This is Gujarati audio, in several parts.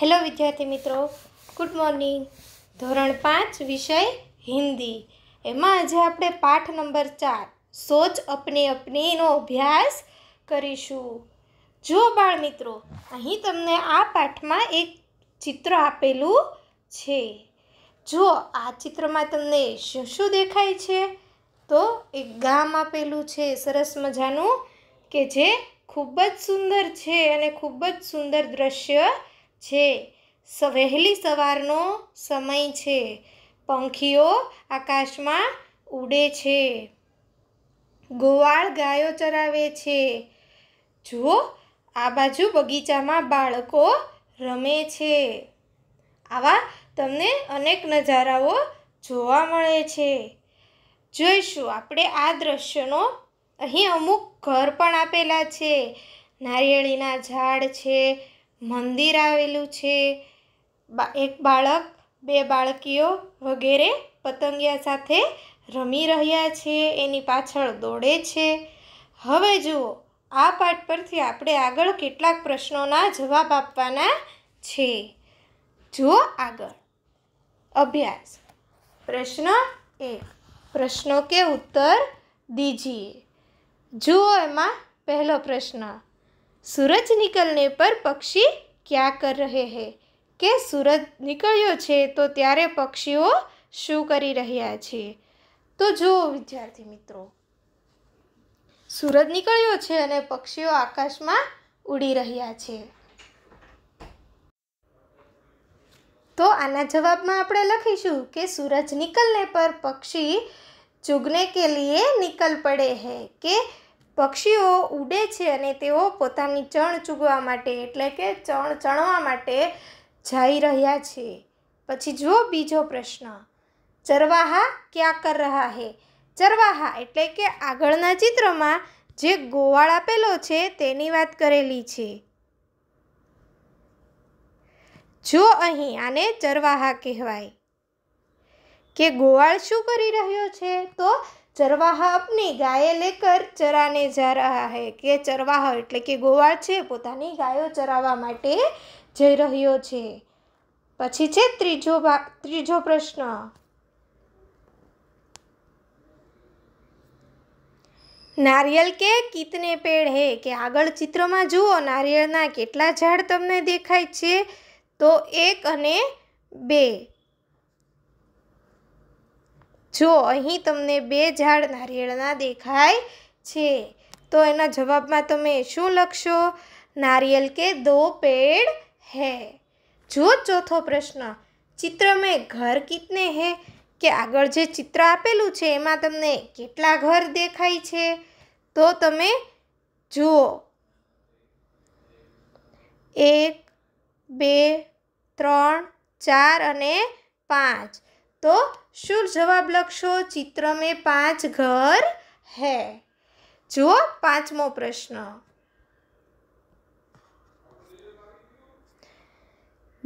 હેલો વિદ્યાર્થી મિત્રો ગુડ મોર્નિંગ ધોરણ પાંચ વિષય હિન્દી એમાં આજે આપણે પાઠ નંબર ચાર સોચ અપને અપનેનો અભ્યાસ કરીશું જો બાળ મિત્રો અહીં તમને આ પાઠમાં એક ચિત્ર આપેલું છે જો આ ચિત્રમાં તમને શું શું દેખાય છે તો એક ગામ આપેલું છે સરસ મજાનું કે જે ખૂબ જ સુંદર છે અને ખૂબ જ સુંદર દ્રશ્ય છે વહેલી સવારનો સમય છે પંખીઓ આકાશમાં ઉડે છે ગોવાળ ગાયો ચરાવે છે જુઓ આ બાજુ બગીચામાં બાળકો રમે છે આવા તમને અનેક નજારાઓ જોવા મળે છે જોઈશું આપણે આ દ્રશ્યનો અહીં અમુક ઘર પણ આપેલા છે નારિયેળીના ઝાડ છે મંદિર આવેલું છે એક બાળક બે બાળકીઓ વગેરે પતંગિયા સાથે રમી રહ્યા છે એની પાછળ દોડે છે હવે જુઓ આ પાઠ પરથી આપણે આગળ કેટલાક પ્રશ્નોના જવાબ આપવાના છે જુઓ આગળ અભ્યાસ પ્રશ્ન એક પ્રશ્નો કે ઉત્તર દીજીએ જુઓ એમાં પહેલો પ્રશ્ન સૂરજ નિકલને પર પક્ષી ક્યાં કર રહે હે કે સૂરજ નીકળ્યો છે તો ત્યારે પક્ષીઓ શું કરી રહ્યા છે તો જુઓ વિદ્યાર્થી મિત્રો સૂરજ નીકળ્યો છે અને પક્ષીઓ આકાશમાં ઉડી રહ્યા છે તો આના જવાબમાં આપણે લખીશું કે સૂરજ નીકળને પર પક્ષી ચુગને કે લીએ નિકલ પડે હે કે પક્ષીઓ ઉડે છે અને તેઓ પોતાની ચણ ચૂગવા માટે એટલે કે ચણ ચણવા માટે જઈ રહ્યા છે પછી જો બીજો પ્રશ્ન ચરવાહા ક્યાં કર રહા હે ચરવાહા એટલે કે આગળના ચિત્રમાં જે ગોવાળ આપેલો છે તેની વાત કરેલી છે જો અહીં આને ચરવાહા કહેવાય કે ગોવાળ શું કરી રહ્યો છે તો ચરવાહા અપની ગાયે લેકર ચરાને જા રહા હે કે ચરવાહા એટલે કે ગોવાળ છે પોતાની ગાયો ચરાવવા માટે જઈ રહ્યો છે પછી છે ત્રીજો ભાગ ત્રીજો પ્રશ્ન નારિયેલ કે કિતને પેડ હે કે આગળ ચિત્રમાં જુઓ નારિયેળના કેટલા ઝાડ તમને દેખાય છે તો એક અને બે જો અહીં તમને બે ઝાડ નારિયેળના દેખાય છે તો એના જવાબમાં તમે શું લખશો નારિયેલ કે દો પેડ હે જો ચોથો પ્રશ્ન ચિત્ર મેં ઘર કિતને હે કે આગળ જે ચિત્ર આપેલું છે એમાં તમને કેટલા ઘર દેખાય છે તો તમે જુઓ એક બે ત્રણ ચાર અને પાંચ તો શું જવાબ લખશો ચિત્ર મેં પાંચ ઘર હે જુઓ પાંચમો પ્રશ્ન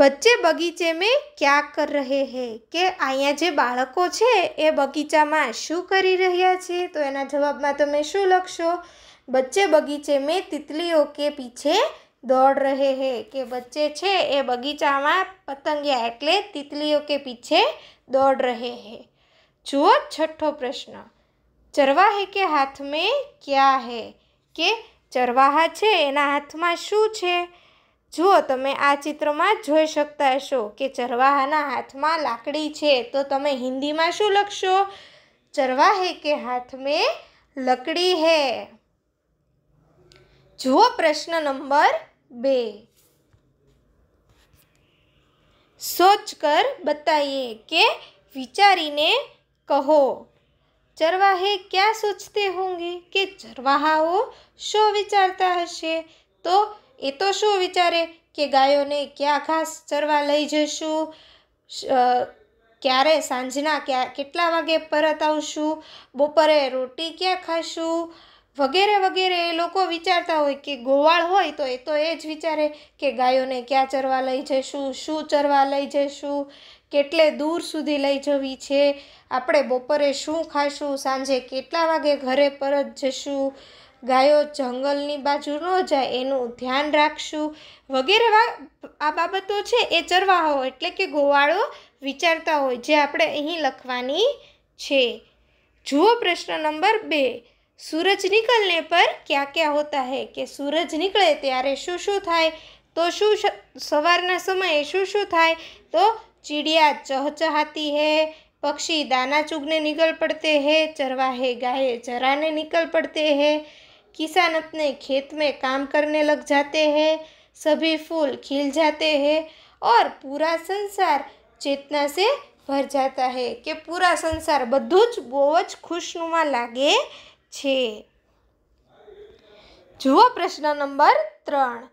બચ્ચે બગીચે મેં ક્યાં કર રહે હે કે અહીંયા જે બાળકો છે એ બગીચામાં શું કરી રહ્યા છે તો એના જવાબમાં તમે શું લખશો બચ્ચે બગીચે મેં તિતલીઓ કે પીછે દોડ રહે હે કે બચ્ચે છે એ બગીચામાં પતંગિયા એટલે તિતલીઓ કે પીછે દોડ રહે હે જુઓ છઠ્ઠો પ્રશ્ન ચરવાહે કે હાથ મેં ક્યાં હે કે ચરવાહા છે એના હાથમાં શું છે જુઓ તમે આ ચિત્રમાં જોઈ શકતા હશો કે ચરવાહાના હાથમાં લાકડી છે તો તમે હિન્દીમાં શું લખશો ચરવાહે કે હાથ મેં લકડી હે જુઓ પ્રશ્ન નંબર બે સોચ કર બતાઈએ કે વિચારીને કહો ચરવાહે ક્યાં સોચતે હોંગે કે ચરવાહાઓ શું વિચારતા હશે તો એ તો શું વિચારે કે ગાયોને ક્યાં ખાસ ચરવા લઈ જશું ક્યારે સાંજના ક્યાં કેટલા વાગે પરત આવશું બપોરે રોટી ક્યાં ખાશું વગેરે વગેરે એ લોકો વિચારતા હોય કે ગોવાળ હોય તો એ તો એ જ વિચારે કે ગાયોને ક્યાં ચરવા લઈ જઈશું શું ચરવા લઈ જઈશું કેટલે દૂર સુધી લઈ જવી છે આપણે બપોરે શું ખાશું સાંજે કેટલા વાગે ઘરે પરત જશું ગાયો જંગલની બાજુ ન જાય એનું ધ્યાન રાખશું વગેરે આ બાબતો છે એ ચરવાહો એટલે કે ગોવાળો વિચારતા હોય જે આપણે અહીં લખવાની છે જુઓ પ્રશ્ન નંબર બે सूरज निकलने पर क्या क्या होता है कि सूरज निकले तेरे शू शू थाय तो शू सवार समय शू शू थाय तो चिड़िया चहचहाती है पक्षी दाना चुगने निकल पड़ते हैं चरवाहे गाय चराने निकल पड़ते हैं किसान अपने खेत में काम करने लग जाते हैं सभी फूल खिल जाते हैं और पूरा संसार चेतना से भर जाता है कि पूरा संसार बधूज बहुज खुशनुमा लागे છે જુઓ પ્રશ્ન નંબર ત્રણ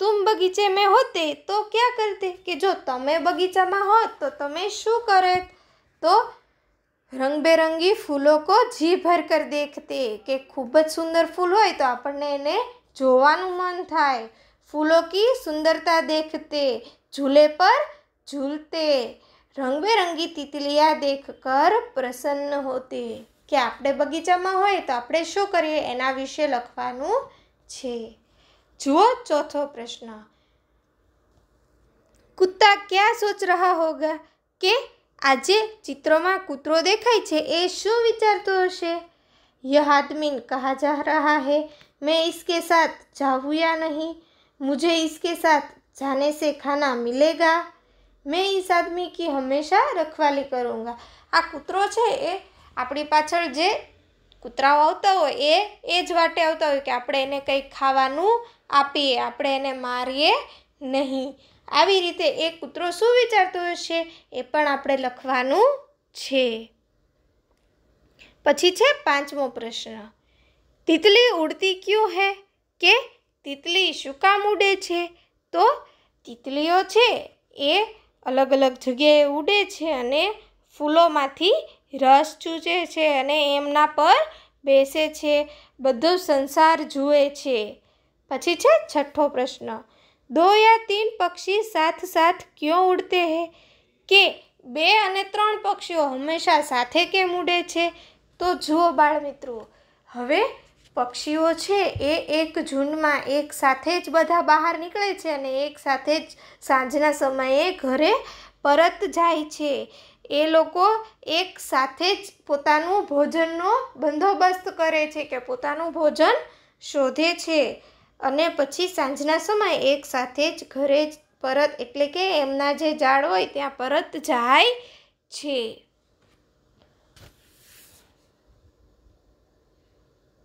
તું બગીચે મેં હોતે તો ક્યાં કરતે કે જો તમે બગીચામાં હો તો તમે શું કરે તો રંગબેરંગી ફૂલો કો જી ભર કર દેખતે કે ખૂબ જ સુંદર ફૂલ હોય તો આપણને એને જોવાનું મન થાય ફૂલો કી સુંદરતા દેખતે ઝૂલે પર ઝૂલતે રંગબેરંગી તિતલિયા દેખ કર પ્રસન્ન હોતે કે આપણે બગીચામાં હોય તો આપણે શું કરીએ એના વિશે લખવાનું છે જુઓ ચોથો પ્રશ્ન કુત્તા ક્યાં સોચ રહ્યા હોગા કે આજે ચિત્રોમાં કૂતરો દેખાય છે એ શું વિચારતો હશે यह આદમીન કહા જા રહા है મેં इसके સાથ जाऊँ યા નહીં મુજે इसके સાથ જાને से ખાના मिलेगा મેં इस આદમી કી હંમેશા રખવાલી करूँगा આ કૂતરો છે એ આપણી પાછળ જે કૂતરાઓ આવતા હોય એ એ જ વાટે આવતા હોય કે આપણે એને કંઈક ખાવાનું આપીએ આપણે એને મારીએ નહીં આવી રીતે એ કૂતરો શું વિચારતો હશે એ પણ આપણે લખવાનું છે પછી છે પાંચમો પ્રશ્ન તિતલી ઉડતી ક્યું હે કે તિતલી શું કામ ઉડે છે તો તિતલીઓ છે એ અલગ અલગ જગ્યાએ ઉડે છે અને ફૂલોમાંથી રસ ચૂજે છે અને એમના પર બેસે છે બધો સંસાર જુએ છે પછી છે છઠ્ઠો પ્રશ્ન દો યા તીન પક્ષી સાથ સાથ ક્યો ઉડતે હે કે બે અને ત્રણ પક્ષીઓ હંમેશા સાથે કેમ ઉડે છે તો જુઓ બાળ મિત્રો હવે પક્ષીઓ છે એ એક ઝુંડમાં એક સાથે જ બધા બહાર નીકળે છે અને એક સાથે જ સાંજના સમયે ઘરે પરત જાય છે એ લોકો એક સાથે જ પોતાનું ભોજનનો બંદોબસ્ત કરે છે કે પોતાનું ભોજન શોધે છે અને પછી સાંજના સમયે એક સાથે જ ઘરે જ પરત એટલે કે એમના જે ઝાડ હોય ત્યાં પરત જાય છે